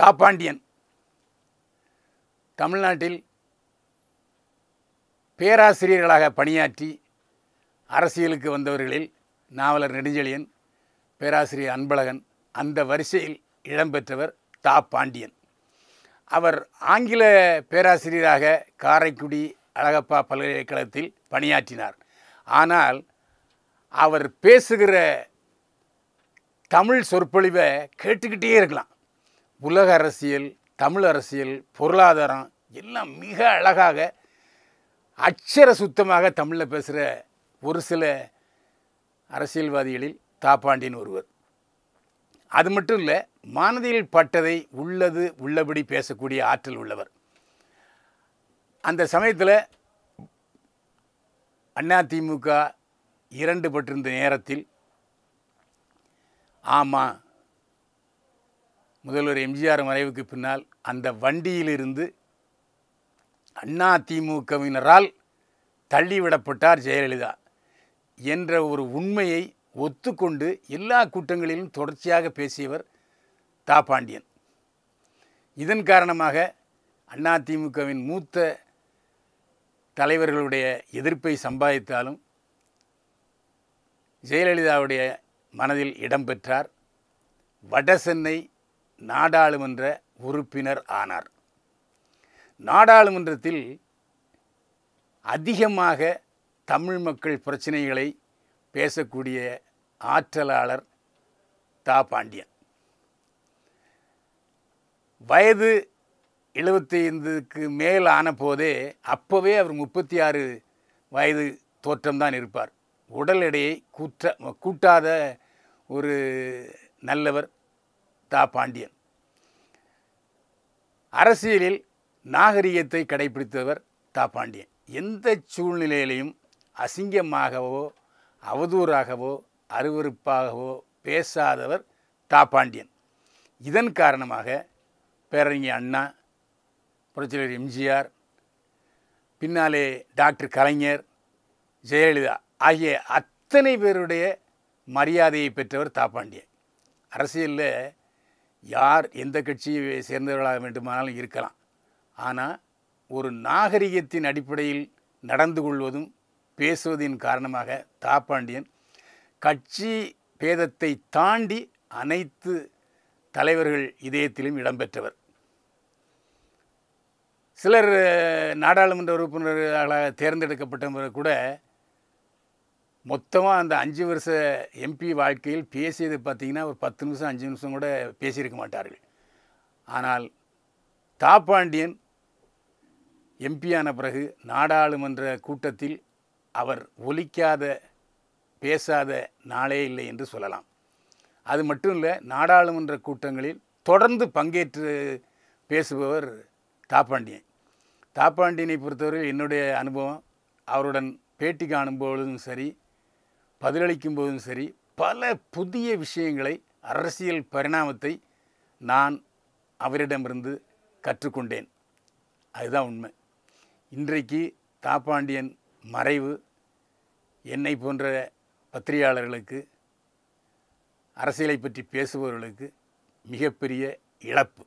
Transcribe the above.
தாப்பாண்டியன் தமிழ்நாட்டில் பேராசிரியர்களாக பணியாற்றி அரசியலுக்கு வந்தவர்களில் நாவலர் நெடுஞ்செழியன் பேராசிரியர் அன்பழகன் அந்த வரிசையில் இடம்பெற்றவர் தா பாண்டியன் அவர் ஆங்கில பேராசிரியராக காரைக்குடி அழகப்பா பல்கலைக்கழகத்தில் பணியாற்றினார் ஆனால் அவர் பேசுகிற தமிழ் சொற்பொழிவை கேட்டுக்கிட்டே இருக்கலாம் உலக அரசியல் தமிழ் அரசியல் பொருளாதாரம் எல்லாம் மிக அழகாக அச்சர சுத்தமாக தமிழில் பேசுகிற ஒரு சில அரசியல்வாதிகளில் தாப்பாண்டின் ஒருவர் அது மட்டும் இல்லை மானதியில் பட்டதை உள்ளது உள்ளபடி பேசக்கூடிய ஆற்றல் உள்ளவர் அந்த சமயத்தில் அதிமுக இரண்டு பட்டிருந்த நேரத்தில் ஆமாம் முதல்வர் எம்ஜிஆர் மறைவுக்கு பின்னால் அந்த வண்டியிலிருந்து அண்ணா திமுகவினரால் தள்ளிவிடப்பட்டார் ஜெயலலிதா என்ற ஒரு உண்மையை ஒத்துக்கொண்டு எல்லா கூட்டங்களிலும் தொடர்ச்சியாக பேசியவர் தா பாண்டியன் இதன் காரணமாக அண்ணா திமுகவின் மூத்த தலைவர்களுடைய எதிர்ப்பை சம்பாதித்தாலும் ஜெயலலிதாவுடைய மனதில் இடம்பெற்றார் வடசென்னை நாடாளுமன்ற உறுப்பினர் ஆனார் நாடாளுமன்றத்தில் அதிகமாக தமிழ் மக்கள் பிரச்சனைகளை பேசக்கூடிய ஆற்றலாளர் தா பாண்டியன் வயது எழுபத்தைந்துக்கு மேல் ஆன போதே அப்போவே அவர் முப்பத்தி ஆறு வயது தோற்றம்தான் இருப்பார் உடல் எடையை கூற்ற கூட்டாத ஒரு நல்லவர் தா பாண்டியன் அரசியலில் நாகரிகத்தை கடைபிடித்தவர் தா பாண்டியன் எந்த சூழ்நிலையிலையும் அசிங்கமாகவோ அவதூறாகவோ அருவறுப்பாகவோ பேசாதவர் தா பாண்டியன் இதன் காரணமாக பேரறிஞர் அண்ணா புரட்சியர் எம்ஜிஆர் பின்னாலே டாக்டர் கலைஞர் ஜெயலலிதா ஆகிய அத்தனை பேருடைய மரியாதையை பெற்றவர் தாப்பாண்டியன் அரசியலில் யார் எந்த கட்சியை சேர்ந்தவர்களாக வேண்டுமானாலும் இருக்கலாம் ஆனால் ஒரு நாகரிகத்தின் அடிப்படையில் நடந்து கொள்வதும் பேசுவதின் காரணமாக தாப்பாண்டியன் கட்சி பேதத்தை தாண்டி அனைத்து தலைவர்கள் இதயத்திலும் இடம்பெற்றவர் சிலர் நாடாளுமன்ற உறுப்பினர்களாக தேர்ந்தெடுக்கப்பட்டவர் கூட மொத்தமாக அந்த அஞ்சு வருஷ எம்பி வாழ்க்கையில் பேசியது பார்த்திங்கன்னா ஒரு பத்து நிமிஷம் அஞ்சு நிமிஷம் கூட பேசியிருக்க மாட்டார்கள் ஆனால் தாப்பாண்டியன் எம்பியான பிறகு நாடாளுமன்ற கூட்டத்தில் அவர் ஒலிக்காத பேசாத நாளே இல்லை என்று சொல்லலாம் அது மட்டும் இல்லை நாடாளுமன்ற கூட்டங்களில் தொடர்ந்து பங்கேற்று பேசுபவர் தாப்பாண்டியன் தாப்பாண்டியனை பொறுத்தவரை என்னுடைய அனுபவம் அவருடன் பேட்டி காணும்பொழுதும் சரி பதிலளிக்கும் போதும் சரி பல புதிய விஷயங்களை அரசியல் பரிணாமத்தை நான் அவரிடமிருந்து கற்றுக்கொண்டேன் அதுதான் உண்மை இன்றைக்கு தாப்பாண்டியன் மறைவு என்னை போன்ற பத்திரிகையாளர்களுக்கு அரசியலை பற்றி பேசுபவர்களுக்கு மிகப்பெரிய இழப்பு